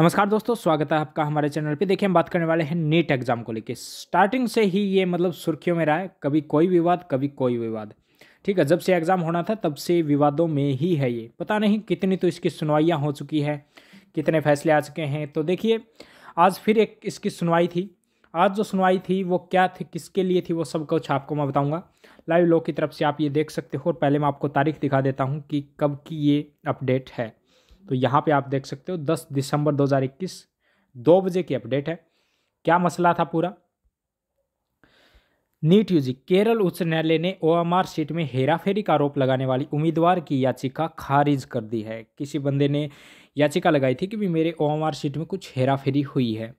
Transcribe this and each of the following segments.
नमस्कार दोस्तों स्वागत है आपका हमारे चैनल पे देखिए हम बात करने वाले हैं नीट एग्जाम को लेके स्टार्टिंग से ही ये मतलब सुर्खियों में रहा है कभी कोई विवाद कभी कोई विवाद ठीक है जब से एग्ज़ाम होना था तब से विवादों में ही है ये पता नहीं कितनी तो इसकी सुनवाइयाँ हो चुकी है कितने फैसले आ चुके हैं तो देखिए आज फिर एक इसकी सुनवाई थी आज जो सुनवाई थी वो क्या थी किसके लिए थी वो सब कुछ आपको मैं बताऊँगा लाइव लोग की तरफ से आप ये देख सकते हो और पहले मैं आपको तारीख दिखा देता हूँ कि कब की ये अपडेट है तो यहाँ पे आप देख सकते हो 10 दिसंबर 2021 दो बजे की अपडेट है क्या मसला था पूरा नीट यूजी केरल उच्च न्यायालय ने ओएमआर सीट में हेराफेरी का आरोप लगाने वाली उम्मीदवार की याचिका खारिज कर दी है किसी बंदे ने याचिका लगाई थी कि भी मेरे ओएमआर सीट में कुछ हेराफेरी हुई है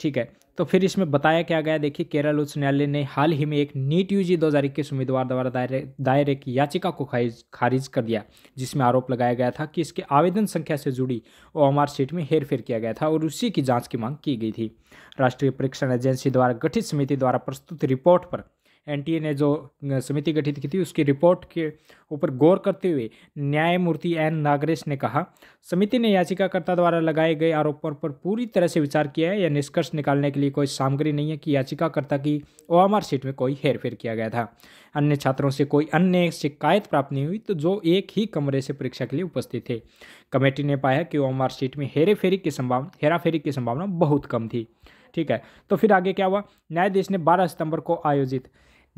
ठीक है तो फिर इसमें बताया क्या गया देखिए केरल उच्च न्यायालय ने हाल ही में एक नीट यूजी दो हज़ार इक्कीस उम्मीदवार द्वारा दायर दायर एक याचिका को खारिज खारिज कर दिया जिसमें आरोप लगाया गया था कि इसके आवेदन संख्या से जुड़ी ओ एम सीट में हेरफेर किया गया था और उसी की जांच की मांग की गई थी राष्ट्रीय परीक्षण एजेंसी द्वारा गठित समिति द्वारा प्रस्तुत रिपोर्ट पर एनटीए ने जो समिति गठित की थी उसकी रिपोर्ट के ऊपर गौर करते हुए न्यायमूर्ति एन नागरेश ने कहा समिति ने याचिकाकर्ता द्वारा लगाए गए आरोपों पर पूरी तरह से विचार किया है या निष्कर्ष निकालने के लिए कोई सामग्री नहीं है कि याचिकाकर्ता की ओएमआर सीट में कोई हेरफेर किया गया था अन्य छात्रों से कोई अन्य शिकायत प्राप्त नहीं हुई तो जो एक ही कमरे से परीक्षा के लिए उपस्थित थे कमेटी ने पाया कि ओएमआर सीट में हेरेफेरी की संभावना हेराफेरी की संभावना बहुत कम थी ठीक है तो फिर आगे क्या हुआ न्यायाधीश ने 12 सितंबर को आयोजित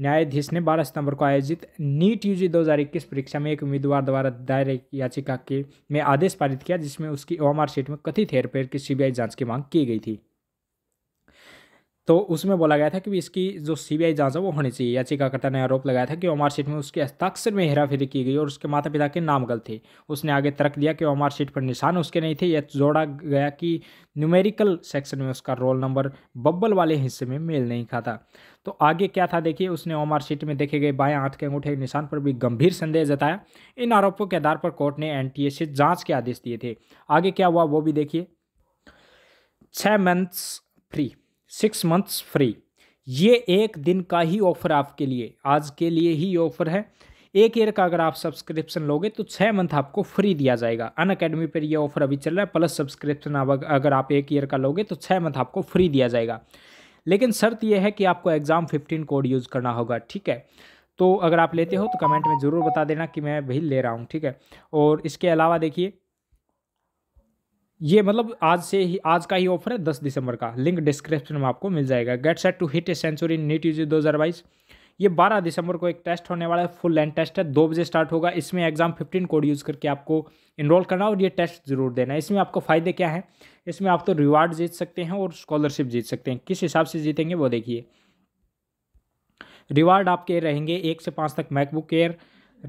न्यायाधीश ने 12 सितंबर को आयोजित नीट यूजी 2021 परीक्षा में एक उम्मीदवार द्वारा दायर एक याचिका के में आदेश पारित किया जिसमें उसकी ओएमआर सीट में कथित हेरफेर की सीबीआई जांच की मांग की गई थी तो उसमें बोला गया था कि इसकी जो सीबीआई जांच है वो होनी चाहिए याचिकाकर्ता ने आरोप लगाया था कि ओमार शीट में उसके हस्ताक्षर में हेराफेरी की गई और उसके माता पिता के नाम गलत थे उसने आगे तर्क दिया कि ओमार शीट पर निशान उसके नहीं थे यह जोड़ा गया कि न्यूमेरिकल सेक्शन में उसका रोल नंबर बब्बल वाले हिस्से में मेल नहीं खाता तो आगे क्या था देखिए उसने ओमार शीट में देखे गए बाएँ आंख के अंगूठे निशान पर भी गंभीर संदेह जताया इन आरोपों के आधार पर कोर्ट ने ए से जाँच के आदेश दिए थे आगे क्या हुआ वो भी देखिए छः months free six months free ये एक दिन का ही ऑफर आपके लिए आज के लिए ही ऑफर है एक ईयर का अगर आप सब्सक्रिप्शन लोगे तो छः मंथ आपको फ्री दिया जाएगा अन अकेडमी पर यह ऑफर अभी चल रहा है प्लस सब्सक्रिप्शन अगर आप एक ईयर का लोगे तो छः मंथ आपको फ्री दिया जाएगा लेकिन शर्त यह है कि आपको एग्ज़ाम फिफ्टीन कोड यूज़ करना होगा ठीक है तो अगर आप लेते हो तो कमेंट में ज़रूर बता देना कि मैं भी ले रहा हूँ ठीक है और इसके अलावा देखिए ये मतलब आज से ही आज का ही ऑफर है दस दिसंबर का लिंक डिस्क्रिप्शन में आपको मिल जाएगा get set to hit a century NEET UG दो हज़ार बाईस ये बारह दिसंबर को एक टेस्ट होने वाला है फुल लेंथ टेस्ट है दो बजे स्टार्ट होगा इसमें एग्जाम फिफ्टीन कोड यूज़ करके आपको इनरोल करना और ये टेस्ट ज़रूर देना है इसमें आपको फ़ायदे क्या हैं इसमें आप तो रिवार्ड जीत सकते हैं और स्कॉलरशिप जीत सकते हैं किस हिसाब से जीतेंगे वो देखिए रिवार्ड आपके रहेंगे एक से पाँच तक मैकबुक एयर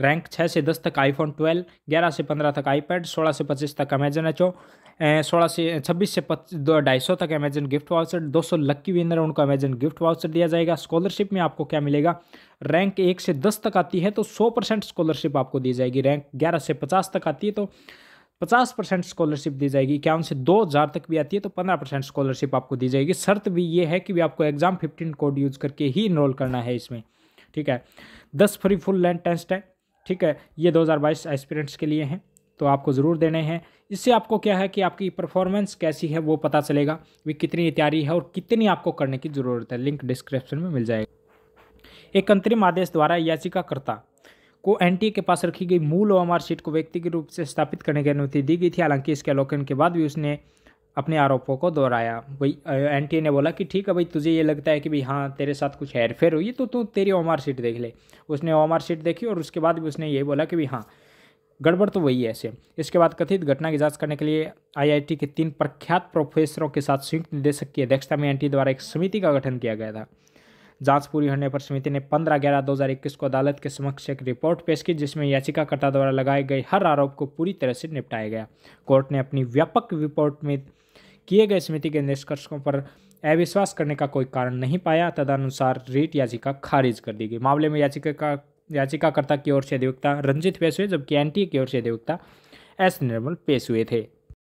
रैंक छः से दस तक आईफोन ट्वेल्व ग्यारह से पंद्रह तक आईपैड सोलह से पच्चीस तक अमेजन एच सोलह से छब्बीस से दो ढाई सौ तक अमेजन गिफ्ट वाउचर दो सौ लक्की विनर उनको अमेजन गिफ्ट वाउचर दिया जाएगा स्कॉलरशिप में आपको क्या मिलेगा रैंक एक से दस तक आती है तो सौ परसेंट स्कॉलरशिप आपको दी जाएगी रैंक ग्यारह से पचास तक आती है तो पचास परसेंट स्कॉलरशिप दी जाएगी क्या उनसे दो हज़ार तक भी आती है तो पंद्रह परसेंट स्कॉलरशिप आपको दी जाएगी शर्त भी ये है कि भी आपको एग्जाम फिफ्टीन कोड यूज़ करके ही इनरोल करना है इसमें ठीक है दस फ्री फुल लैंड टेस्ट है ठीक है ये 2022 एस्पिरेंट्स के लिए हैं तो आपको ज़रूर देने हैं इससे आपको क्या है कि आपकी परफॉर्मेंस कैसी है वो पता चलेगा भी कितनी तैयारी है और कितनी आपको करने की ज़रूरत है लिंक डिस्क्रिप्शन में मिल जाएगा एक अंतरिम आदेश द्वारा याचिकाकर्ता को एन के पास रखी गई मूल ओ सीट को व्यक्तिगत रूप से स्थापित करने की अनुमति दी गई थी हालांकि इसके अवलोकन के बाद भी उसने अपने आरोपों को दोहराया भाई एन ने बोला कि ठीक है भाई तुझे ये लगता है कि भाई हाँ तेरे साथ कुछ हेरफेर हुई तो तू तेरी ओमार सीट देख ले उसने ओमार सीट देखी और उसके बाद भी उसने ये बोला कि भाई हाँ गड़बड़ तो वही है ऐसे इसके बाद कथित घटना की जांच करने के लिए आईआईटी के तीन प्रख्यात प्रोफेसरों के साथ संयुक्त निदेशक की अध्यक्षता में एनटी द्वारा एक समिति का गठन किया गया था जांच पूरी होने पर समिति ने 15 ग्यारह 2021 को अदालत के समक्ष एक रिपोर्ट पेश की जिसमें याचिकाकर्ता द्वारा लगाए गए हर आरोप को पूरी तरह से निपटाया गया कोर्ट ने अपनी व्यापक रिपोर्ट में किए गए समिति के निष्कर्षों पर अविश्वास करने का कोई कारण नहीं पाया तदनुसार रीट याचिका खारिज कर दी गई मामले में याचिका का याचिकाकर्ता की ओर से अधिवक्ता रंजित पेश हुए जबकि एनटी की ओर से अधिवक्ता एस निर्मल पेश हुए थे